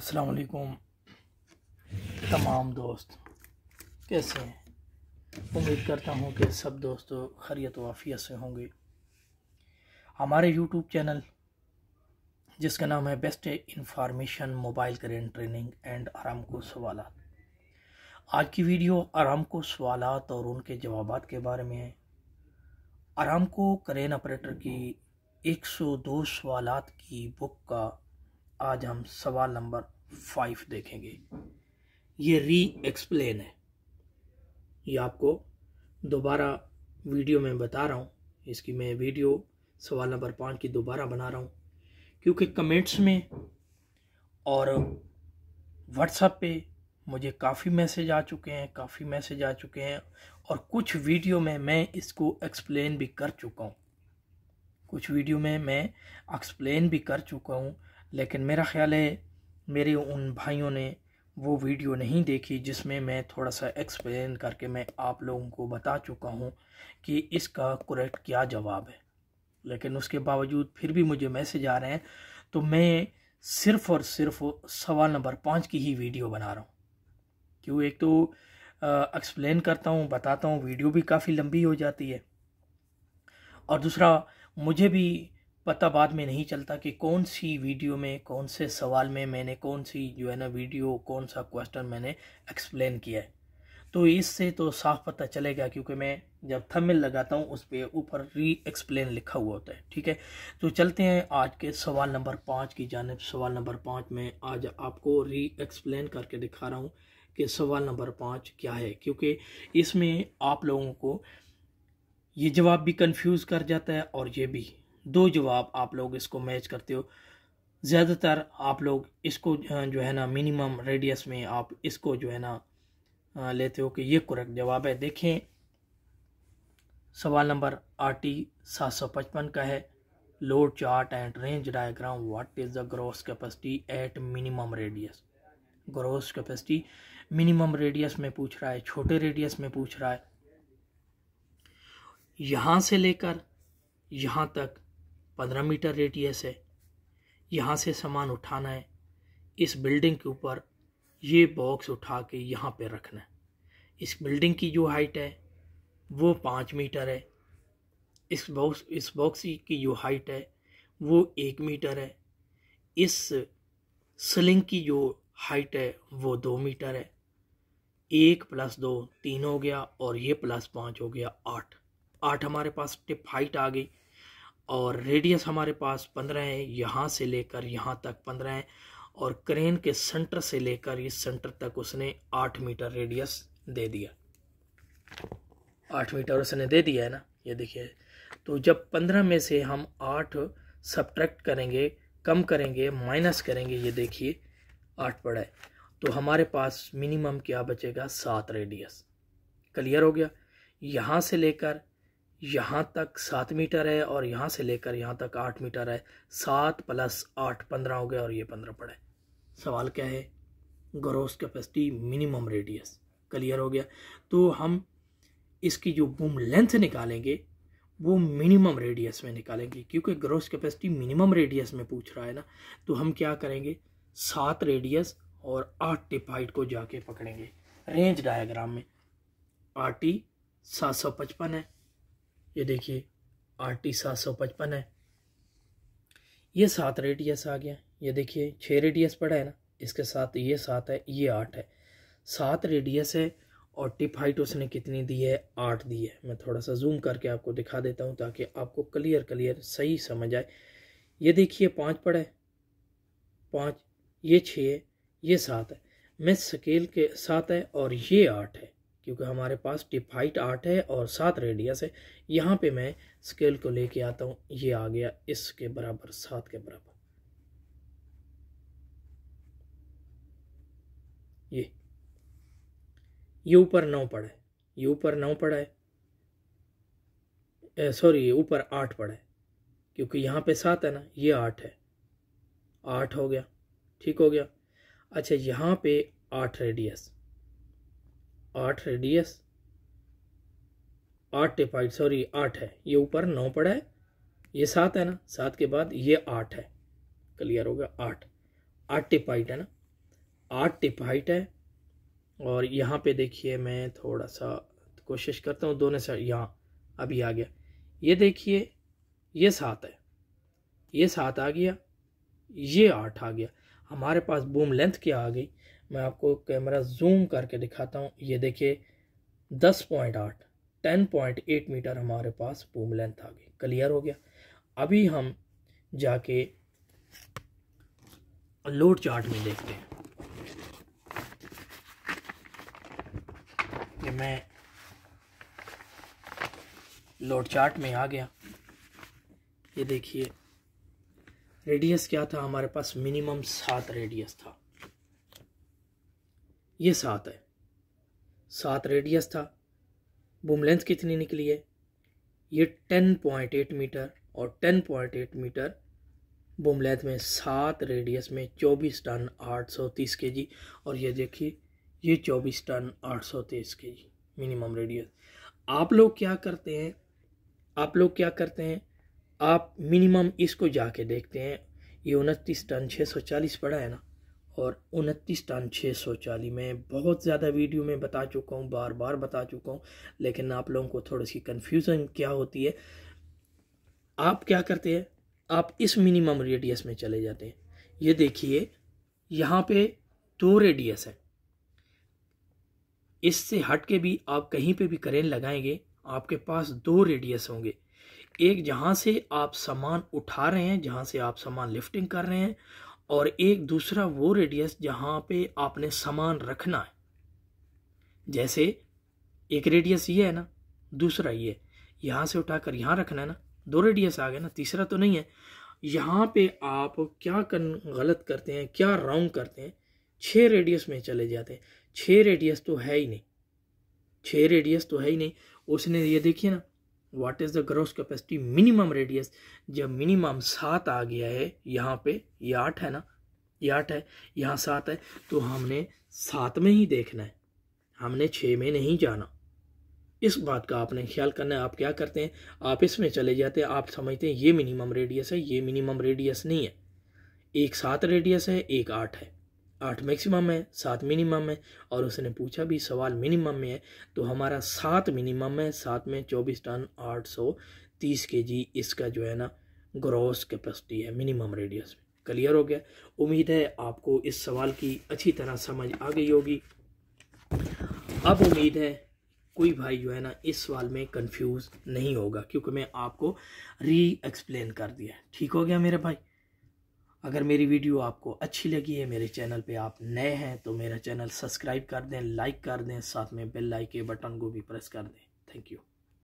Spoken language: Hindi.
असलकुम तमाम दोस्त कैसे हैं उम्मीद करता हूँ कि सब दोस्त खरीत वाफियत से होंगे हमारे यूट्यूब चैनल जिसका नाम है best information mobile current training and आराम को सवाल आज की वीडियो आराम को सवाल और उनके जवाब के बारे में है आराम को करेन ऑपरेटर की 102 सवालत की बुक का आज हम सवाल नंबर फाइव देखेंगे ये री एक्सप्लेन है ये आपको दोबारा वीडियो में बता रहा हूँ इसकी मैं वीडियो सवाल नंबर पाँच की दोबारा बना रहा हूँ क्योंकि कमेंट्स में और व्हाट्सएप पे मुझे काफ़ी मैसेज आ चुके हैं काफ़ी मैसेज आ चुके हैं और कुछ वीडियो में मैं इसको एक्सप्लेन भी कर चुका हूँ कुछ वीडियो में मैं एक्सप्लेन भी कर चुका हूँ लेकिन मेरा ख़्याल है मेरे उन भाइयों ने वो वीडियो नहीं देखी जिसमें मैं थोड़ा सा एक्सप्लेन करके मैं आप लोगों को बता चुका हूँ कि इसका करेक्ट क्या जवाब है लेकिन उसके बावजूद फिर भी मुझे मैसेज आ रहे हैं तो मैं सिर्फ़ और सिर्फ सवाल नंबर पाँच की ही वीडियो बना रहा हूँ क्यों एक तो एक्सप्लेन करता हूँ बताता हूँ वीडियो भी काफ़ी लंबी हो जाती है और दूसरा मुझे भी पता बाद में नहीं चलता कि कौन सी वीडियो में कौन से सवाल में मैंने कौन सी जो है ना वीडियो कौन सा क्वेश्चन मैंने एक्सप्लेन किया है तो इससे तो साफ पता चलेगा क्योंकि मैं जब थंबनेल लगाता हूँ उस पर ऊपर री एक्सप्लेन लिखा हुआ होता है ठीक है तो चलते हैं आज के सवाल नंबर पाँच की जानब सवाल नंबर पाँच में आज आपको री एक्सप्लेन करके दिखा रहा हूँ कि सवाल नंबर पाँच क्या है क्योंकि इसमें आप लोगों को ये जवाब भी कन्फ्यूज़ कर जाता है और ये भी दो जवाब आप लोग इसको मैच करते हो ज़्यादातर आप लोग इसको जो है ना मिनिमम रेडियस में आप इसको जो है ना लेते हो कि ये करेक्ट जवाब है देखें सवाल नंबर आर टी सात सौ पचपन का है load chart and range diagram what is the gross capacity at minimum radius gross capacity minimum radius में पूछ रहा है छोटे रेडियस में पूछ रहा है यहाँ से लेकर यहाँ तक पंद्रह मीटर रेडियस है यहाँ से सामान उठाना है इस बिल्डिंग के ऊपर ये बॉक्स उठा के यहाँ पे रखना है इस बिल्डिंग की जो हाइट है वो पाँच मीटर है इस बॉक्स इस बॉक्स की जो हाइट है वो एक मीटर है इस स्लिंग की जो हाइट है वो दो मीटर है एक प्लस दो तीन हो गया और ये प्लस पाँच हो गया आठ आठ हमारे पास टिप हाइट आ गई और रेडियस हमारे पास पंद्रह है यहाँ से लेकर यहाँ तक पंद्रह है और क्रेन के सेंटर से लेकर इस सेंटर तक उसने आठ मीटर रेडियस दे दिया आठ मीटर उसने दे दिया है ना ये देखिए तो जब पंद्रह में से हम आठ सब्ट्रैक्ट करेंगे कम करेंगे माइनस करेंगे ये देखिए आठ पड़ा है तो हमारे पास मिनिमम क्या बचेगा सात रेडियस क्लियर हो गया यहाँ से लेकर यहाँ तक सात मीटर है और यहाँ से लेकर यहाँ तक आठ मीटर है सात प्लस आठ पंद्रह हो गया और ये पंद्रह पड़े सवाल क्या है gross capacity minimum radius clear हो गया तो हम इसकी जो बूम लेंथ निकालेंगे वो मिनिमम रेडियस में निकालेंगे क्योंकि ग्रोस कैपेसिटी मिनिमम रेडियस में पूछ रहा है ना तो हम क्या करेंगे सात रेडियस और आठ टिप हाइट को जाके पकड़ेंगे रेंज डायग्राम में आर टी सात सौ पचपन है ये देखिए आर टी सात सौ पचपन है ये सात रेट यस आ गया ये देखिए छः रेडियस पड़ा है ना इसके साथ ये सात है ये आठ है सात रेडियस है और टिप हाइट उसने कितनी दी है आठ दी है मैं थोड़ा सा जूम करके आपको दिखा देता हूँ ताकि आपको क्लियर क्लियर सही समझ आए ये देखिए पाँच पड़े पाँच ये छः है ये सात है मैं स्केल के सात है और ये आठ है क्योंकि हमारे पास टिप हाइट आठ है और सात रेडियस है यहाँ पे मैं स्केल को लेके आता हूँ ये आ गया इसके बराबर सात के बराबर ये ये ऊपर नौ पड़ा है ये ऊपर नौ पड़ा है सॉरी ये ऊपर आठ पड़ा है क्योंकि यहाँ पे सात है ना ये आठ है आठ हो गया ठीक हो गया अच्छा यहाँ पे आठ रेडियस आठ रेडियस आठ टिपाइड सॉरी आठ है ये ऊपर नौ पड़ा है ये सात है ना सात के बाद ये आठ है क्लियर हो गया आठ आठ टिपाइट है ना आठ टिपाइट है और यहाँ पे देखिए मैं थोड़ा सा कोशिश करता हूँ दोनों से यहाँ अभी आ गया ये देखिए ये सात है ये सात आ गया ये आठ आ गया हमारे पास बूम लेंथ क्या आ गई मैं आपको कैमरा जूम करके दिखाता हूँ ये देखिए दस पॉइंट आठ टेन पॉइंट एट मीटर हमारे पास बूम लेंथ आ गई क्लियर हो गया अभी हम जाके लोड चार्ट में देखते हैं कि मैं लोड चार्ट में आ गया ये देखिए रेडियस क्या था हमारे पास मिनिमम सात रेडियस था ये सात है सात रेडियस था बूम लेंथ कितनी निकली है ये टेन पॉइंट एट मीटर और ten point eight metre boom length में सात रेडियस में चौबीस टन आठ सौ तीस के जी और ये देखिए ये चौबीस टन आठ सौ तेईस के जी मिनिमम रेडियस आप लोग क्या करते हैं आप लोग क्या करते हैं आप मिनिमम इसको जाके देखते हैं ये उनतीस टन छः सौ चालीस पड़ा है ना और उनतीस टन छः सौ चालीस मैं बहुत ज़्यादा वीडियो में बता चुका हूँ बार बार बता चुका हूँ लेकिन आप लोगों को थोड़ी सी कन्फ्यूज़न क्या होती है आप क्या करते हैं आप इस मिनिमम रेडियस में चले जाते हैं ये देखिए यहाँ पे दो रेडियस है इससे हट के भी आप कहीं पे भी करेंट लगाएंगे आपके पास दो रेडियस होंगे एक जहाँ से आप सामान उठा रहे हैं जहाँ से आप सामान लिफ्टिंग कर रहे हैं और एक दूसरा वो रेडियस जहाँ पे आपने सामान रखना है जैसे एक रेडियस ये है ना दूसरा ये यहाँ से उठाकर यहाँ रखना है ना दो रेडियस आ गए ना तीसरा तो नहीं है यहाँ पे आप क्या कन गलत करते हैं क्या रॉन्ग करते हैं छः रेडियस में चले जाते हैं छः रेडियस तो है ही नहीं छः रेडियस तो है ही नहीं उसने ये देखिए ना what is the gross capacity minimum radius जब मिनिमम सात आ गया है यहाँ पे ये आठ है ना ये आठ है यहाँ सात है तो हमने सात में ही देखना है हमने छः में नहीं जाना इस बात का आपने ख्याल करना है आप क्या करते हैं आप इसमें चले जाते हैं आप समझते हैं ये मिनिमम रेडियस है ये मिनिमम रेडियस नहीं है एक सात रेडियस है एक आठ है आठ मैक्सिमम है सात मिनिमम है और उसने पूछा भी सवाल मिनिमम में है तो हमारा सात मिनिमम है सात में चौबीस टन आठ सौ तीस के जी इसका जो है ना ग्रॉस कैपेसिटी है मिनिमम रेडियस में क्लियर हो गया उम्मीद है आपको इस सवाल की अच्छी तरह समझ आ गई होगी अब उम्मीद है कोई भाई जो है ना इस सवाल में कंफ्यूज नहीं होगा क्योंकि मैं आपको री एक्सप्लेन कर दिया ठीक हो गया मेरे भाई अगर मेरी वीडियो आपको अच्छी लगी है मेरे चैनल पे आप नए हैं तो मेरा चैनल सब्सक्राइब कर दें लाइक कर दें साथ में बेल लाइक के बटन को भी प्रेस कर दें थैंक यू